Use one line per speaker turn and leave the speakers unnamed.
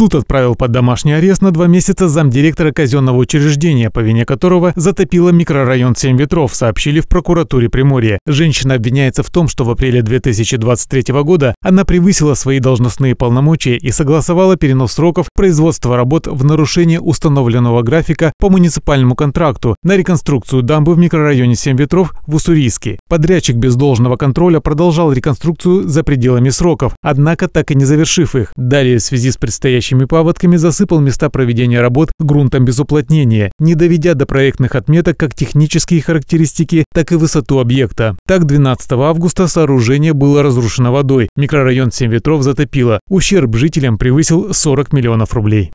Суд отправил под домашний арест на два месяца замдиректора казенного учреждения, по вине которого затопило микрорайон «Семь ветров», сообщили в прокуратуре Приморья. Женщина обвиняется в том, что в апреле 2023 года она превысила свои должностные полномочия и согласовала перенос сроков производства работ в нарушение установленного графика по муниципальному контракту на реконструкцию дамбы в микрорайоне «Семь ветров» в Уссурийске. Подрядчик без должного контроля продолжал реконструкцию за пределами сроков, однако так и не завершив их. Далее в связи с предстоящей горячими паводками засыпал места проведения работ грунтом без уплотнения, не доведя до проектных отметок как технические характеристики, так и высоту объекта. Так, 12 августа сооружение было разрушено водой, микрорайон 7 ветров затопило, ущерб жителям превысил 40 миллионов рублей.